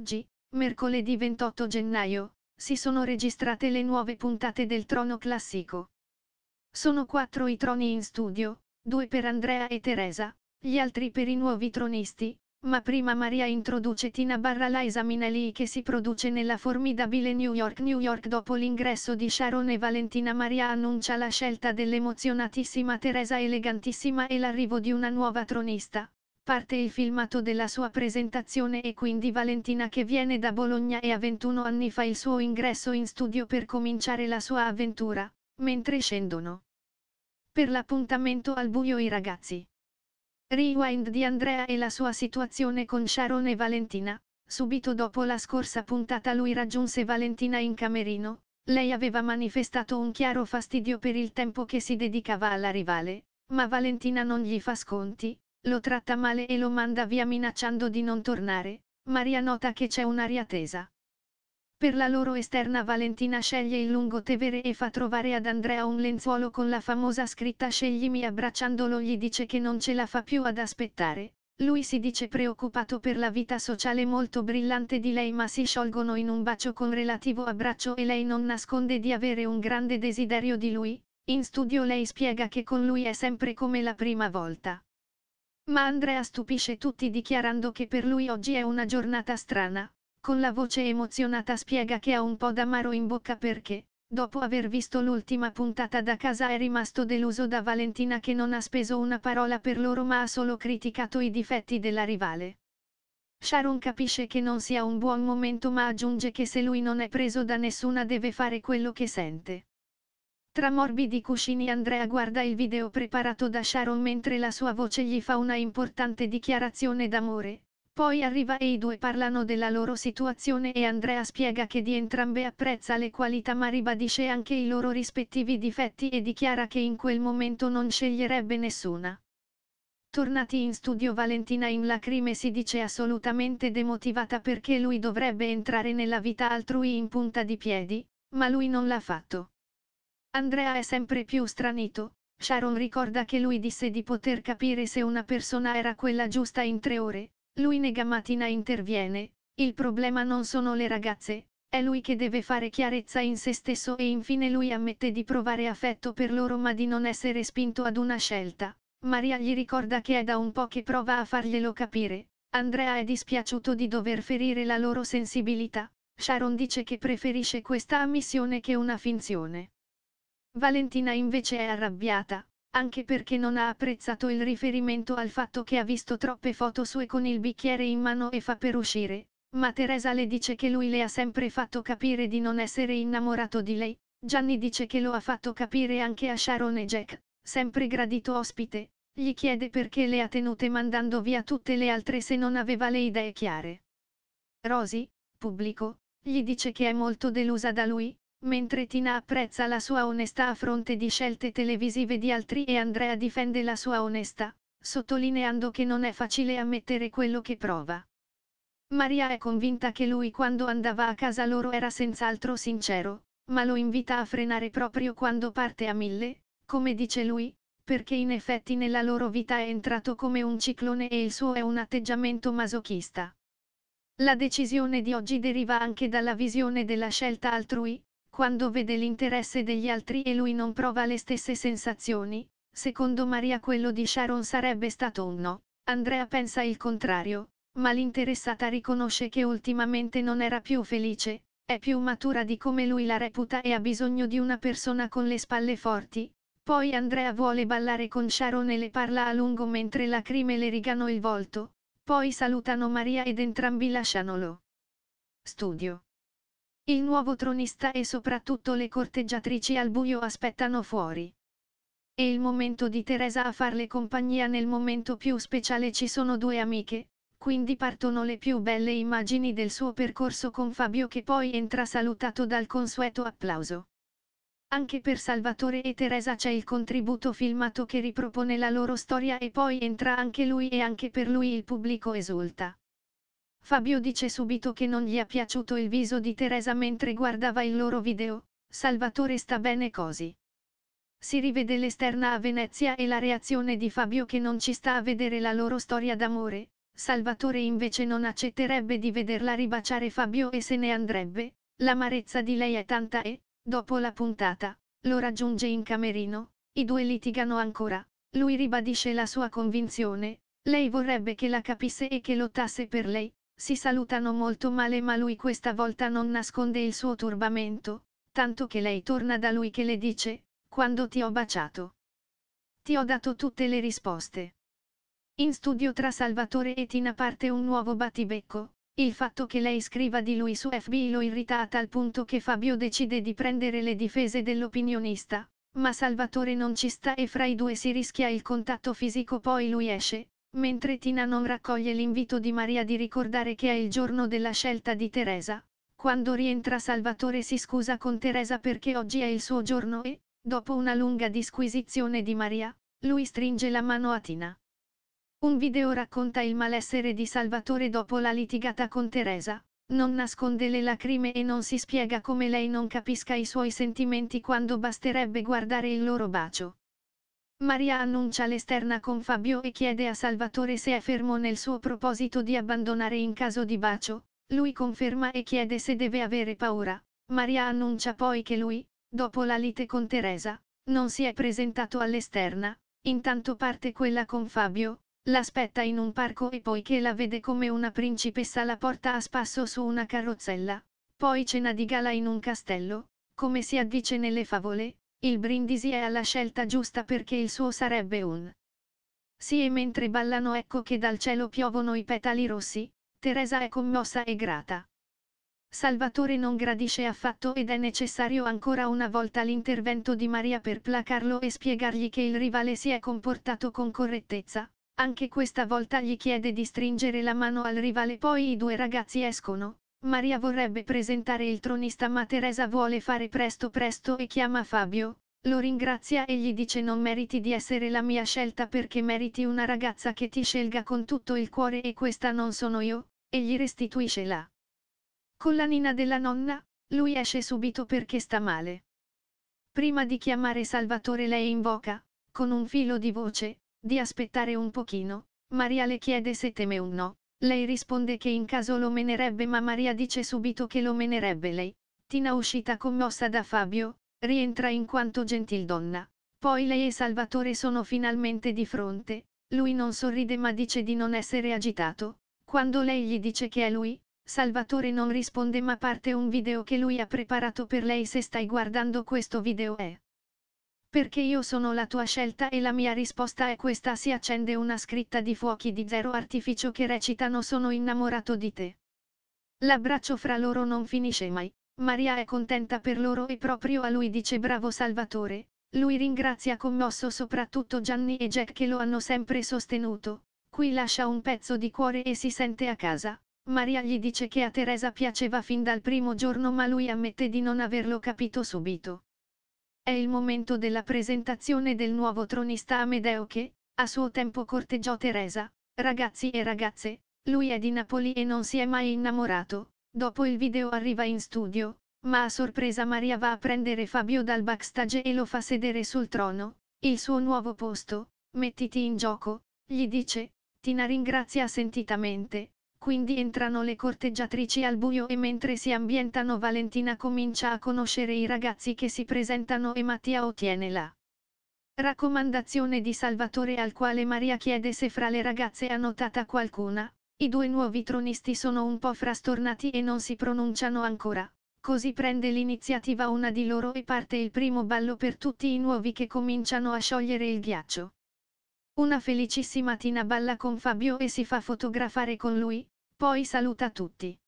Oggi, mercoledì 28 gennaio, si sono registrate le nuove puntate del Trono Classico. Sono quattro i troni in studio, due per Andrea e Teresa, gli altri per i nuovi tronisti, ma prima Maria introduce Tina barra la esamina lì che si produce nella formidabile New York. New York dopo l'ingresso di Sharon e Valentina Maria annuncia la scelta dell'emozionatissima Teresa elegantissima e l'arrivo di una nuova tronista, parte il filmato della sua presentazione e quindi Valentina che viene da Bologna e a 21 anni fa il suo ingresso in studio per cominciare la sua avventura, mentre scendono. Per l'appuntamento al buio i ragazzi. Rewind di Andrea e la sua situazione con Sharon e Valentina, subito dopo la scorsa puntata lui raggiunse Valentina in camerino, lei aveva manifestato un chiaro fastidio per il tempo che si dedicava alla rivale, ma Valentina non gli fa sconti, lo tratta male e lo manda via minacciando di non tornare, Maria nota che c'è un'aria tesa. Per la loro esterna Valentina sceglie il lungotevere e fa trovare ad Andrea un lenzuolo con la famosa scritta Sceglimi abbracciandolo gli dice che non ce la fa più ad aspettare, lui si dice preoccupato per la vita sociale molto brillante di lei ma si sciolgono in un bacio con relativo abbraccio e lei non nasconde di avere un grande desiderio di lui, in studio lei spiega che con lui è sempre come la prima volta. Ma Andrea stupisce tutti dichiarando che per lui oggi è una giornata strana. Con la voce emozionata spiega che ha un po' d'amaro in bocca perché, dopo aver visto l'ultima puntata da casa è rimasto deluso da Valentina che non ha speso una parola per loro ma ha solo criticato i difetti della rivale. Sharon capisce che non sia un buon momento ma aggiunge che se lui non è preso da nessuna deve fare quello che sente. Tra morbidi cuscini Andrea guarda il video preparato da Sharon mentre la sua voce gli fa una importante dichiarazione d'amore. Poi arriva e i due parlano della loro situazione e Andrea spiega che di entrambe apprezza le qualità ma ribadisce anche i loro rispettivi difetti e dichiara che in quel momento non sceglierebbe nessuna. Tornati in studio Valentina in lacrime si dice assolutamente demotivata perché lui dovrebbe entrare nella vita altrui in punta di piedi, ma lui non l'ha fatto. Andrea è sempre più stranito, Sharon ricorda che lui disse di poter capire se una persona era quella giusta in tre ore, lui nega mattina interviene, il problema non sono le ragazze, è lui che deve fare chiarezza in se stesso e infine lui ammette di provare affetto per loro ma di non essere spinto ad una scelta. Maria gli ricorda che è da un po' che prova a farglielo capire. Andrea è dispiaciuto di dover ferire la loro sensibilità. Sharon dice che preferisce questa ammissione che una finzione. Valentina invece è arrabbiata, anche perché non ha apprezzato il riferimento al fatto che ha visto troppe foto sue con il bicchiere in mano e fa per uscire, ma Teresa le dice che lui le ha sempre fatto capire di non essere innamorato di lei, Gianni dice che lo ha fatto capire anche a Sharon e Jack, sempre gradito ospite, gli chiede perché le ha tenute mandando via tutte le altre se non aveva le idee chiare. Rosy, pubblico, gli dice che è molto delusa da lui, Mentre Tina apprezza la sua onestà a fronte di scelte televisive di altri e Andrea difende la sua onestà, sottolineando che non è facile ammettere quello che prova. Maria è convinta che lui quando andava a casa loro era senz'altro sincero, ma lo invita a frenare proprio quando parte a mille, come dice lui, perché in effetti nella loro vita è entrato come un ciclone e il suo è un atteggiamento masochista. La decisione di oggi deriva anche dalla visione della scelta altrui, quando vede l'interesse degli altri e lui non prova le stesse sensazioni, secondo Maria quello di Sharon sarebbe stato un no, Andrea pensa il contrario, ma l'interessata riconosce che ultimamente non era più felice, è più matura di come lui la reputa e ha bisogno di una persona con le spalle forti, poi Andrea vuole ballare con Sharon e le parla a lungo mentre lacrime le rigano il volto, poi salutano Maria ed entrambi lasciano lo Studio. Il nuovo tronista e soprattutto le corteggiatrici al buio aspettano fuori. E il momento di Teresa a farle compagnia nel momento più speciale ci sono due amiche, quindi partono le più belle immagini del suo percorso con Fabio che poi entra salutato dal consueto applauso. Anche per Salvatore e Teresa c'è il contributo filmato che ripropone la loro storia e poi entra anche lui e anche per lui il pubblico esulta. Fabio dice subito che non gli è piaciuto il viso di Teresa mentre guardava il loro video, Salvatore sta bene così. Si rivede l'esterna a Venezia e la reazione di Fabio che non ci sta a vedere la loro storia d'amore, Salvatore invece non accetterebbe di vederla ribaciare Fabio e se ne andrebbe, l'amarezza di lei è tanta e, dopo la puntata, lo raggiunge in camerino, i due litigano ancora, lui ribadisce la sua convinzione, lei vorrebbe che la capisse e che lottasse per lei, si salutano molto male ma lui questa volta non nasconde il suo turbamento, tanto che lei torna da lui che le dice, quando ti ho baciato. Ti ho dato tutte le risposte. In studio tra Salvatore e Tina parte un nuovo battibecco, il fatto che lei scriva di lui su FB lo irrita a tal punto che Fabio decide di prendere le difese dell'opinionista, ma Salvatore non ci sta e fra i due si rischia il contatto fisico poi lui esce, Mentre Tina non raccoglie l'invito di Maria di ricordare che è il giorno della scelta di Teresa, quando rientra Salvatore si scusa con Teresa perché oggi è il suo giorno e, dopo una lunga disquisizione di Maria, lui stringe la mano a Tina. Un video racconta il malessere di Salvatore dopo la litigata con Teresa, non nasconde le lacrime e non si spiega come lei non capisca i suoi sentimenti quando basterebbe guardare il loro bacio. Maria annuncia l'esterna con Fabio e chiede a Salvatore se è fermo nel suo proposito di abbandonare in caso di bacio, lui conferma e chiede se deve avere paura. Maria annuncia poi che lui, dopo la lite con Teresa, non si è presentato all'esterna, intanto parte quella con Fabio, l'aspetta in un parco e poiché la vede come una principessa la porta a spasso su una carrozzella, poi cena di gala in un castello, come si addice nelle favole, il brindisi è alla scelta giusta perché il suo sarebbe un. Sì e mentre ballano ecco che dal cielo piovono i petali rossi, Teresa è commossa e grata. Salvatore non gradisce affatto ed è necessario ancora una volta l'intervento di Maria per placarlo e spiegargli che il rivale si è comportato con correttezza, anche questa volta gli chiede di stringere la mano al rivale poi i due ragazzi escono, Maria vorrebbe presentare il tronista ma Teresa vuole fare presto presto e chiama Fabio, lo ringrazia e gli dice non meriti di essere la mia scelta perché meriti una ragazza che ti scelga con tutto il cuore e questa non sono io, e gli restituisce la collanina della nonna, lui esce subito perché sta male. Prima di chiamare Salvatore lei invoca, con un filo di voce, di aspettare un pochino, Maria le chiede se teme un no, lei risponde che in caso lo menerebbe ma Maria dice subito che lo menerebbe lei. Tina uscita commossa da Fabio, rientra in quanto gentildonna. Poi lei e Salvatore sono finalmente di fronte, lui non sorride ma dice di non essere agitato. Quando lei gli dice che è lui, Salvatore non risponde ma parte un video che lui ha preparato per lei se stai guardando questo video è. Perché io sono la tua scelta e la mia risposta è questa si accende una scritta di fuochi di zero artificio che recitano sono innamorato di te. L'abbraccio fra loro non finisce mai, Maria è contenta per loro e proprio a lui dice bravo Salvatore, lui ringrazia commosso soprattutto Gianni e Jack che lo hanno sempre sostenuto, qui lascia un pezzo di cuore e si sente a casa. Maria gli dice che a Teresa piaceva fin dal primo giorno ma lui ammette di non averlo capito subito. È il momento della presentazione del nuovo tronista Amedeo che, a suo tempo corteggiò Teresa. Ragazzi e ragazze, lui è di Napoli e non si è mai innamorato. Dopo il video arriva in studio, ma a sorpresa Maria va a prendere Fabio dal backstage e lo fa sedere sul trono, il suo nuovo posto. Mettiti in gioco, gli dice, Tina ringrazia sentitamente, quindi entrano le corteggiatrici al buio e mentre si ambientano Valentina comincia a conoscere i ragazzi che si presentano e Mattia ottiene la raccomandazione di Salvatore al quale Maria chiede se fra le ragazze ha notata qualcuna, i due nuovi tronisti sono un po' frastornati e non si pronunciano ancora, così prende l'iniziativa una di loro e parte il primo ballo per tutti i nuovi che cominciano a sciogliere il ghiaccio. Una felicissima Tina balla con Fabio e si fa fotografare con lui, poi saluta tutti.